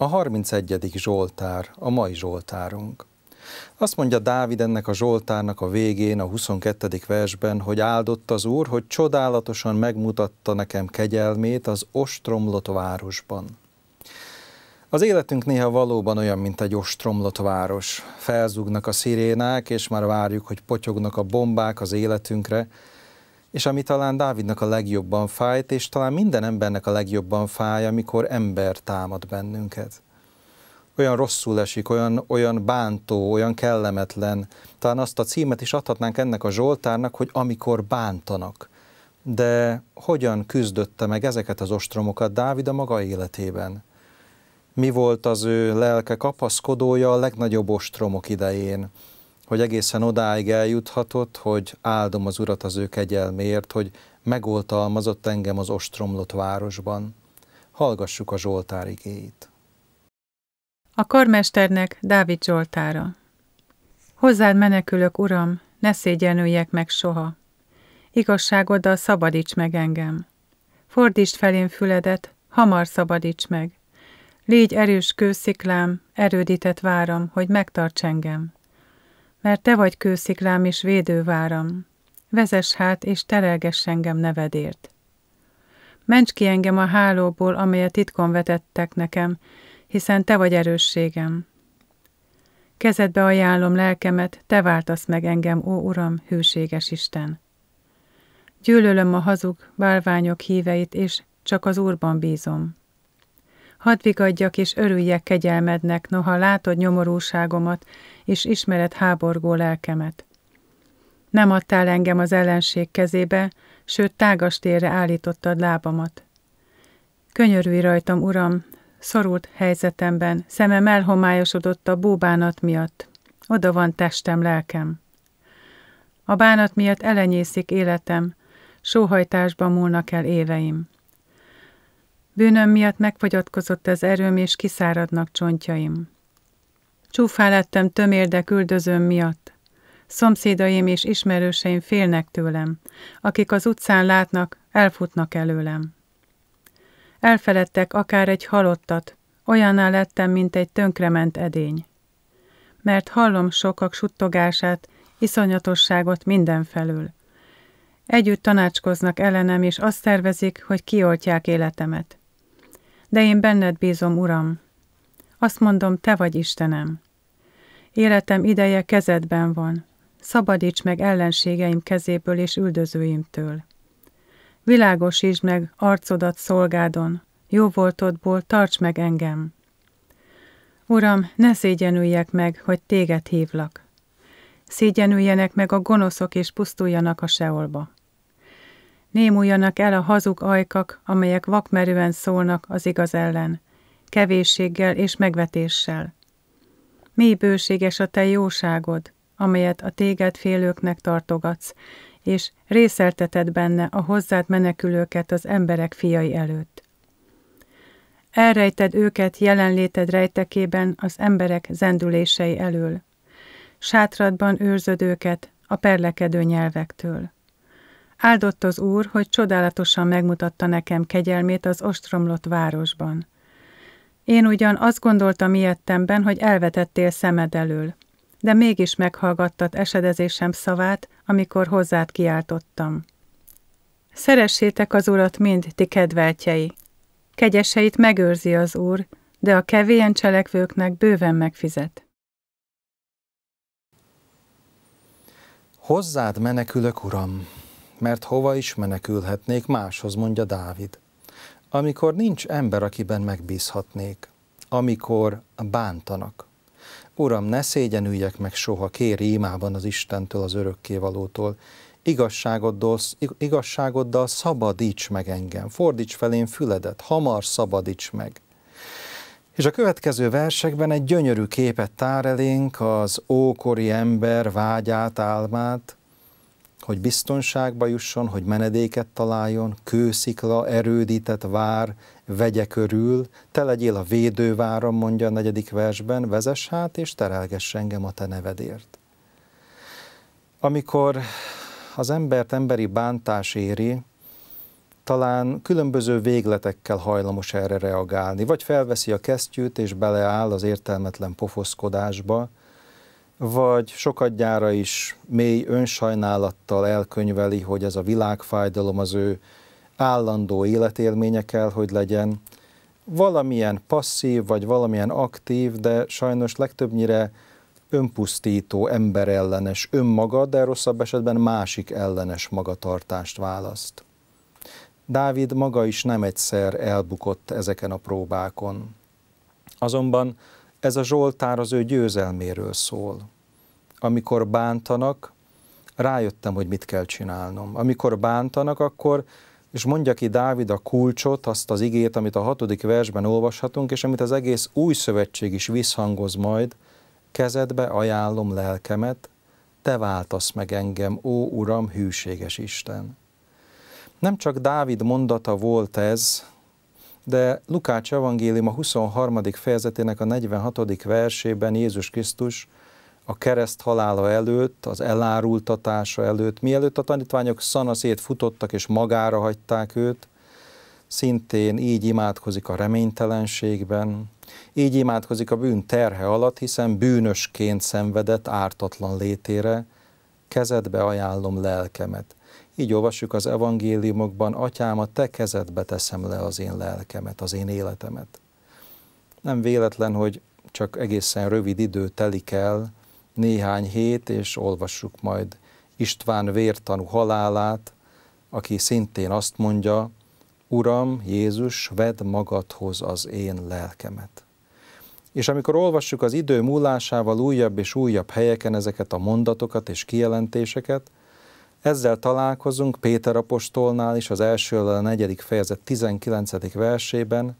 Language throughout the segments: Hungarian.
A 31. Zsoltár, a mai Zsoltárunk. Azt mondja Dávid ennek a Zsoltárnak a végén, a 22. versben, hogy áldott az Úr, hogy csodálatosan megmutatta nekem kegyelmét az ostromlott városban. Az életünk néha valóban olyan, mint egy ostromlott város. Felzugnak a szirénák, és már várjuk, hogy potyognak a bombák az életünkre, és ami talán Dávidnak a legjobban fájt, és talán minden embernek a legjobban fáj, amikor ember támad bennünket. Olyan rosszul esik, olyan, olyan bántó, olyan kellemetlen. Talán azt a címet is adhatnánk ennek a Zsoltárnak, hogy amikor bántanak. De hogyan küzdötte meg ezeket az ostromokat Dávid a maga életében? Mi volt az ő lelke kapaszkodója a legnagyobb ostromok idején? hogy egészen odáig eljuthatott, hogy áldom az Urat az ő kegyelméért, hogy megoltalmazott engem az ostromlott városban. Hallgassuk a Zsoltár igéit. A karmesternek Dávid Zsoltára. Hozzád menekülök, Uram, ne szégyenüljek meg soha. Igazságoddal szabadíts meg engem. Fordítsd felém füledet, hamar szabadíts meg. Légy erős kősziklám, erődített váram, hogy megtarts engem mert te vagy kősziklám és védőváram. vezes hát, és terelgess engem nevedért. Ments ki engem a hálóból, amelyet titkon vetettek nekem, hiszen te vagy erősségem. Kezedbe ajánlom lelkemet, te váltasz meg engem, ó Uram, hűséges Isten. Gyűlölöm a hazug, bálványok híveit, és csak az Úrban bízom. Hadd vigadjak és örüljek kegyelmednek, noha látod nyomorúságomat, és ismered háborgó lelkemet. Nem adtál engem az ellenség kezébe, sőt tágas térre állítottad lábamat. Könyörülj rajtam, uram, szorult helyzetemben, szemem elhomályosodott a búbánat miatt. Oda van testem, lelkem. A bánat miatt elenyészik életem, sóhajtásban múlnak el éveim. Bűnöm miatt megfogyatkozott az erőm, és kiszáradnak csontjaim. Csúfá lettem tömérdek üldözőm miatt. Szomszédaim és ismerőseim félnek tőlem, akik az utcán látnak, elfutnak előlem. Elfeledtek akár egy halottat, olyanná lettem, mint egy tönkrement edény. Mert hallom sokak suttogását, iszonyatosságot mindenfelül. Együtt tanácskoznak ellenem, és azt tervezik, hogy kioltják életemet de én benned bízom, Uram. Azt mondom, Te vagy Istenem. Életem ideje kezedben van. Szabadíts meg ellenségeim kezéből és üldözőimtől. Világosítsd meg arcodat szolgádon, jó voltodból tarts meg engem. Uram, ne szégyenüljek meg, hogy téged hívlak. Szégyenüljenek meg a gonoszok és pusztuljanak a seolba. Némuljanak el a hazug ajkak, amelyek vakmerően szólnak az igaz ellen, kevésséggel és megvetéssel. Mély bőséges a te jóságod, amelyet a téged félőknek tartogatsz, és részelteted benne a hozzád menekülőket az emberek fiai előtt. Elrejted őket jelenléted rejtekében az emberek zendülései elől. Sátradban őrzöd őket a perlekedő nyelvektől. Áldott az Úr, hogy csodálatosan megmutatta nekem kegyelmét az ostromlott városban. Én ugyan azt gondoltam ilyettemben, hogy elvetettél szemed elől, de mégis meghallgattad esedezésem szavát, amikor hozzád kiáltottam. Szeressétek az Urat mind, ti kedveltjei! Kegyeseit megőrzi az Úr, de a kevén cselekvőknek bőven megfizet. Hozzád menekülök, Uram! mert hova is menekülhetnék máshoz, mondja Dávid. Amikor nincs ember, akiben megbízhatnék, amikor bántanak. Uram, ne szégyenüljek meg soha, kér imában az Istentől, az örökkévalótól, igazságoddal, igazságoddal szabadíts meg engem, fordíts felém füledet, hamar szabadíts meg. És a következő versekben egy gyönyörű képet tár elénk az ókori ember vágyát, álmát, hogy biztonságba jusson, hogy menedéket találjon, kőszikla, erődített vár, vegye körül, te legyél a védővárom, mondja a negyedik versben, vezess hát és terelgess engem a te nevedért. Amikor az embert emberi bántás éri, talán különböző végletekkel hajlamos erre reagálni, vagy felveszi a kesztyűt és beleáll az értelmetlen pofoszkodásba, vagy sokadjára is mély önsajnálattal elkönyveli, hogy ez a világfájdalom az ő állandó életélménye kell, hogy legyen, valamilyen passzív, vagy valamilyen aktív, de sajnos legtöbbnyire önpusztító, emberellenes, önmaga, de rosszabb esetben másik ellenes magatartást választ. Dávid maga is nem egyszer elbukott ezeken a próbákon. Azonban ez a Zsoltár az ő győzelméről szól. Amikor bántanak, rájöttem, hogy mit kell csinálnom. Amikor bántanak, akkor, és mondja ki Dávid a kulcsot, azt az igét, amit a hatodik versben olvashatunk, és amit az egész új szövetség is visszhangoz majd, kezedbe ajánlom lelkemet, te váltasz meg engem, ó Uram, hűséges Isten. Nem csak Dávid mondata volt ez, de Lukács evangélium a 23. fejezetének a 46. versében Jézus Krisztus a kereszt halála előtt, az elárultatása előtt, mielőtt a tanítványok szanaszét futottak és magára hagyták őt, szintén így imádkozik a reménytelenségben, így imádkozik a bűn terhe alatt, hiszen bűnösként szenvedett ártatlan létére, kezedbe ajánlom lelkemet. Így olvassuk az evangéliumokban, atyám, a te kezedbe teszem le az én lelkemet, az én életemet. Nem véletlen, hogy csak egészen rövid idő telik el, néhány hét, és olvassuk majd István vértanú halálát, aki szintén azt mondja, Uram Jézus, vedd magadhoz az én lelkemet. És amikor olvassuk az idő múlásával újabb és újabb helyeken ezeket a mondatokat és kijelentéseket, ezzel találkozunk Péter apostolnál is az első a negyedik fejezet 19. versében,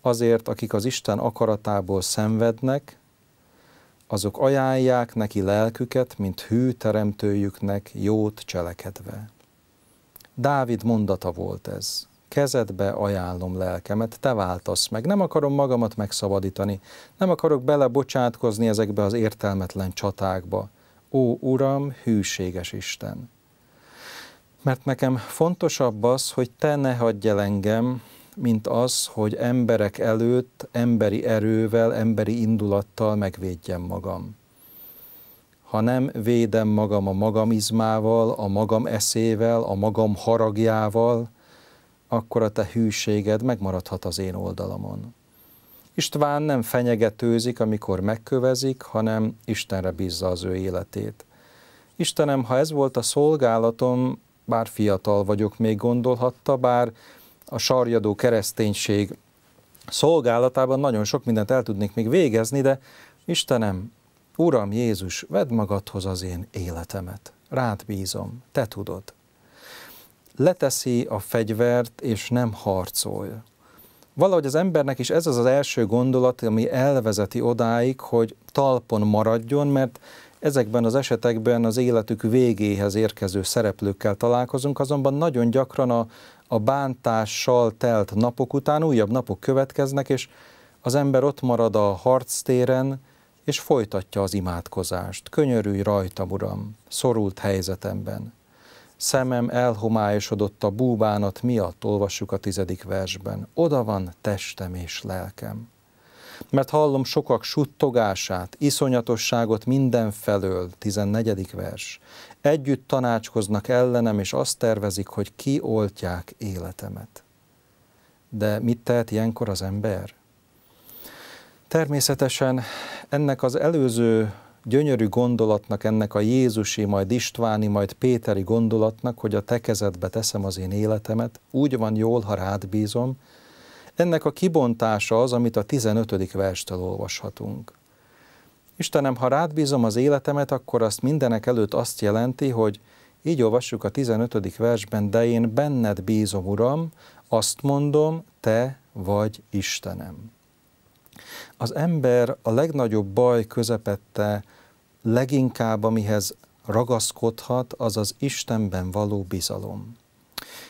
azért, akik az Isten akaratából szenvednek, azok ajánlják neki lelküket, mint hű teremtőjüknek jót cselekedve. Dávid mondata volt ez. Kezedbe ajánlom lelkemet, te váltasz meg. Nem akarom magamat megszabadítani, nem akarok belebocsátkozni ezekbe az értelmetlen csatákba. Ó, Uram, hűséges Isten! mert nekem fontosabb az, hogy te ne hagyj el engem, mint az, hogy emberek előtt emberi erővel, emberi indulattal megvédjem magam. Ha nem védem magam a magam izmával, a magam eszével, a magam haragjával, akkor a te hűséged megmaradhat az én oldalamon. István nem fenyegetőzik, amikor megkövezik, hanem Istenre bízza az ő életét. Istenem, ha ez volt a szolgálatom, bár fiatal vagyok, még gondolhatta, bár a sarjadó kereszténység szolgálatában nagyon sok mindent el tudnék még végezni, de Istenem, Uram Jézus, vedd magadhoz az én életemet. Rád bízom, te tudod. Leteszi a fegyvert, és nem harcol. Valahogy az embernek is ez az az első gondolat, ami elvezeti odáig, hogy talpon maradjon, mert Ezekben az esetekben az életük végéhez érkező szereplőkkel találkozunk, azonban nagyon gyakran a, a bántással telt napok után újabb napok következnek, és az ember ott marad a harctéren, és folytatja az imádkozást. Könyörülj rajtam, Uram, szorult helyzetemben. Szemem elhomályosodott a búbánat miatt, olvassuk a tizedik versben. Oda van testem és lelkem mert hallom sokak suttogását, iszonyatosságot mindenfelől, 14. vers. Együtt tanácskoznak ellenem, és azt tervezik, hogy kioltják életemet. De mit tehet ilyenkor az ember? Természetesen ennek az előző gyönyörű gondolatnak, ennek a Jézusi, majd Istváni, majd Péteri gondolatnak, hogy a tekezetbe teszem az én életemet, úgy van jól, ha rád bízom, ennek a kibontása az, amit a 15. verstől olvashatunk. Istenem, ha rád bízom az életemet, akkor azt mindenek előtt azt jelenti, hogy így olvassuk a 15. versben, de én benned bízom, Uram, azt mondom, te vagy Istenem. Az ember a legnagyobb baj közepette leginkább, amihez ragaszkodhat, az az Istenben való bizalom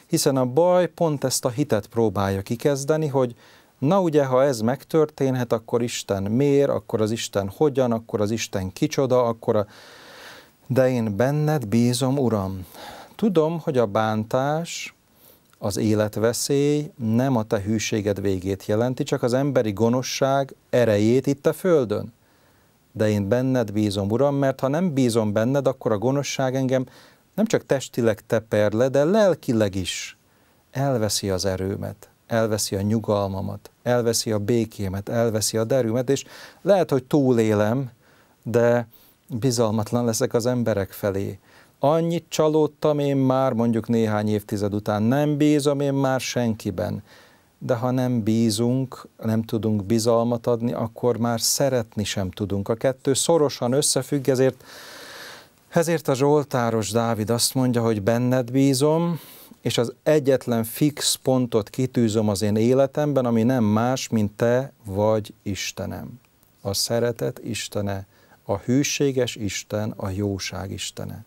hiszen a baj pont ezt a hitet próbálja kikezdeni, hogy na ugye, ha ez megtörténhet, akkor Isten miért, akkor az Isten hogyan, akkor az Isten kicsoda, akkor a... De én benned bízom, Uram. Tudom, hogy a bántás, az életveszély nem a te hűséged végét jelenti, csak az emberi gonoszság erejét itt a földön. De én benned bízom, Uram, mert ha nem bízom benned, akkor a gonoszság engem nem csak testileg teperle, de lelkileg is elveszi az erőmet, elveszi a nyugalmamat, elveszi a békémet, elveszi a derűmet, és lehet, hogy túlélem, de bizalmatlan leszek az emberek felé. Annyit csalódtam én már mondjuk néhány évtized után, nem bízom én már senkiben. De ha nem bízunk, nem tudunk bizalmat adni, akkor már szeretni sem tudunk. A kettő szorosan összefügg, ezért ezért a Zsoltáros Dávid azt mondja, hogy benned bízom, és az egyetlen fix pontot kitűzöm az én életemben, ami nem más, mint te vagy Istenem. A szeretet Istene, a hűséges Isten, a jóság Istene.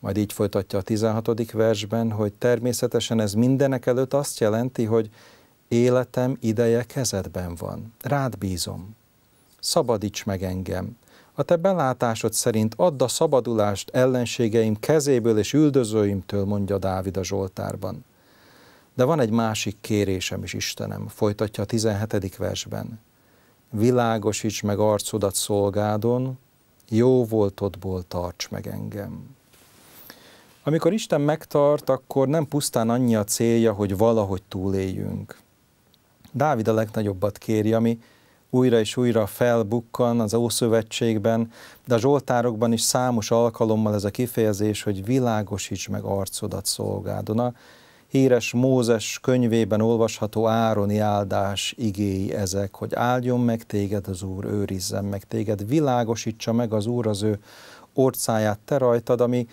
Majd így folytatja a 16. versben, hogy természetesen ez mindenek előtt azt jelenti, hogy életem ideje kezedben van, rád bízom, szabadíts meg engem, a te belátásod szerint add a szabadulást ellenségeim kezéből és üldözőimtől, mondja Dávid a Zsoltárban. De van egy másik kérésem is, Istenem, folytatja a 17. versben. Világosíts meg arcodat szolgádon, jó voltodból tarts meg engem. Amikor Isten megtart, akkor nem pusztán annyi a célja, hogy valahogy túléljünk. Dávid a legnagyobbat kéri, ami újra és újra felbukkan az Ószövetségben, de a Zsoltárokban is számos alkalommal ez a kifejezés, hogy világosíts meg arcodat szolgádona. híres Mózes könyvében olvasható Ároni áldás igéi ezek, hogy áldjon meg téged az Úr, őrizzen meg téged, világosítsa meg az Úr az ő orcáját te rajtad, ami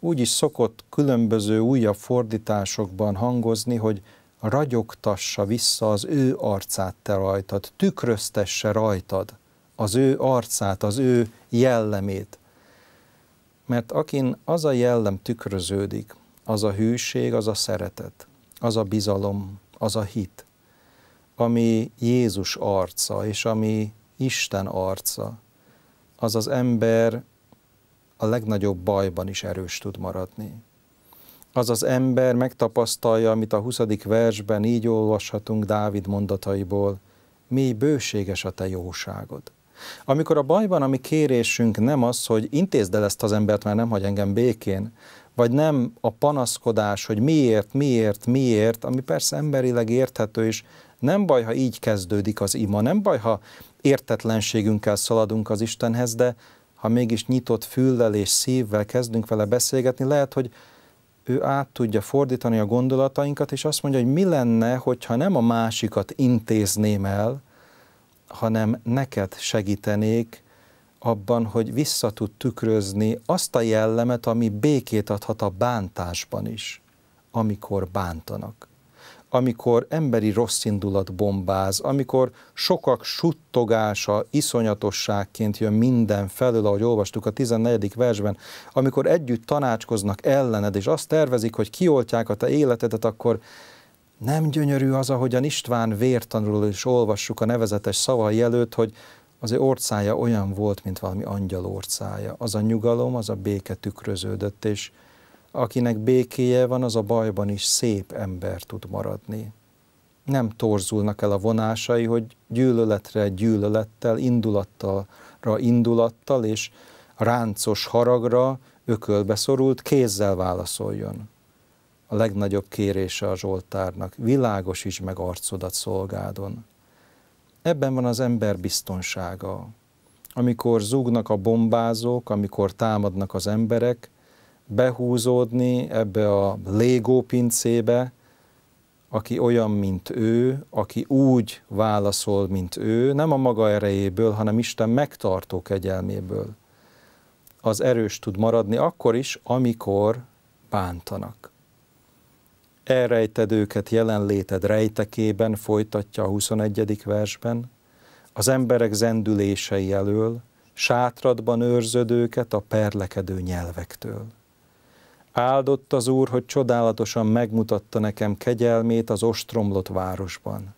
úgy is szokott különböző újabb fordításokban hangozni, hogy ragyogtassa vissza az ő arcát te rajtad, tükröztesse rajtad az ő arcát, az ő jellemét. Mert akin az a jellem tükröződik, az a hűség, az a szeretet, az a bizalom, az a hit, ami Jézus arca, és ami Isten arca, az az ember a legnagyobb bajban is erős tud maradni az az ember megtapasztalja, amit a 20. versben így olvashatunk Dávid mondataiból, mi bőséges a te jóságod. Amikor a bajban a mi kérésünk nem az, hogy intézd el ezt az embert, mert nem hagy engem békén, vagy nem a panaszkodás, hogy miért, miért, miért, ami persze emberileg érthető, és nem baj, ha így kezdődik az ima, nem baj, ha értetlenségünkkel szaladunk az Istenhez, de ha mégis nyitott füllel és szívvel kezdünk vele beszélgetni, lehet, hogy ő át tudja fordítani a gondolatainkat, és azt mondja, hogy mi lenne, hogyha nem a másikat intézném el, hanem neked segítenék abban, hogy vissza tud tükrözni azt a jellemet, ami békét adhat a bántásban is, amikor bántanak amikor emberi rosszindulat bombáz, amikor sokak suttogása iszonyatosságként jön minden felül, ahogy olvastuk a 14. versben, amikor együtt tanácskoznak ellened, és azt tervezik, hogy kioltják a te életedet, akkor nem gyönyörű az, ahogyan István vértanuló is olvassuk a nevezetes szavai előtt, hogy az ő orcája olyan volt, mint valami angyal orcája. Az a nyugalom, az a béke tükröződött, és akinek békéje van, az a bajban is szép ember tud maradni. Nem torzulnak el a vonásai, hogy gyűlöletre gyűlölettel, indulattalra indulattal, és ráncos haragra ökölbe szorult kézzel válaszoljon. A legnagyobb kérése a Zsoltárnak, világosíts meg arcodat szolgádon. Ebben van az ember biztonsága. Amikor zúgnak a bombázók, amikor támadnak az emberek, behúzódni ebbe a légópincébe, aki olyan, mint ő, aki úgy válaszol, mint ő, nem a maga erejéből, hanem Isten megtartó kegyelméből. Az erős tud maradni akkor is, amikor bántanak. Elrejted őket jelenléted rejtekében, folytatja a 21. versben, az emberek zendülései elől, sátradban őrzöd őket a perlekedő nyelvektől. Áldott az Úr, hogy csodálatosan megmutatta nekem kegyelmét az ostromlott városban.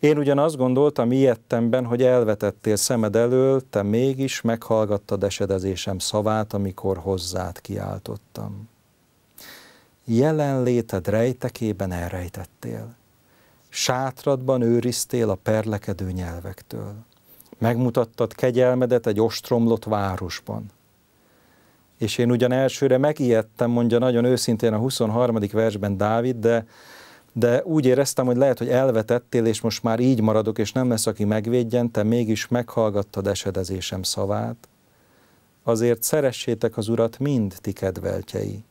Én ugyan azt gondoltam ilyettemben, hogy elvetettél szemed elől, te mégis meghallgattad esedezésem szavát, amikor hozzád kiáltottam. Jelenléted rejtekében elrejtettél. Sátradban őriztél a perlekedő nyelvektől. Megmutattad kegyelmedet egy ostromlott városban és én ugyan elsőre megijedtem, mondja nagyon őszintén a 23. versben Dávid, de, de úgy éreztem, hogy lehet, hogy elvetettél, és most már így maradok, és nem lesz, aki megvédjen, te mégis meghallgattad esedezésem szavát. Azért szeressétek az Urat mind ti kedveltjei,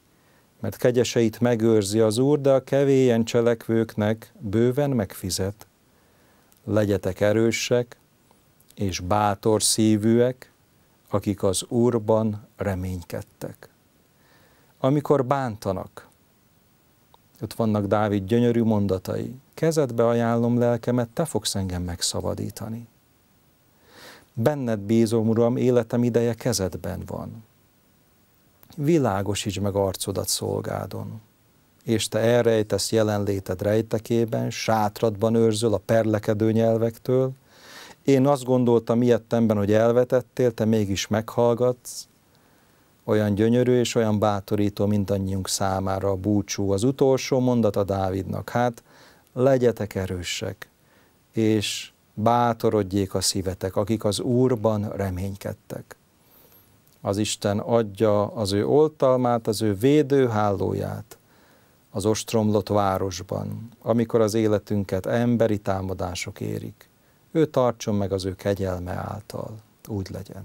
mert kegyeseit megőrzi az Úr, de a kevélyen cselekvőknek bőven megfizet. Legyetek erősek és bátor szívűek, akik az Úrban reménykedtek. Amikor bántanak, ott vannak Dávid gyönyörű mondatai, kezedbe ajánlom lelkemet, te fogsz engem megszabadítani. Benned bízom, Uram, életem ideje kezedben van. Világosíts meg arcodat szolgádon, és te elrejtesz jelenléted rejtekében, sátradban őrzöl a perlekedő nyelvektől, én azt gondoltam ilyettemben, hogy elvetettél, te mégis meghallgatsz, olyan gyönyörű és olyan bátorító mindannyiunk számára a búcsú. Az utolsó mondat a Dávidnak, hát legyetek erősek, és bátorodjék a szívetek, akik az Úrban reménykedtek. Az Isten adja az ő oltalmát, az ő védőhálóját az ostromlott városban, amikor az életünket emberi támadások érik ő tartson meg az ő kegyelme által. Úgy legyen.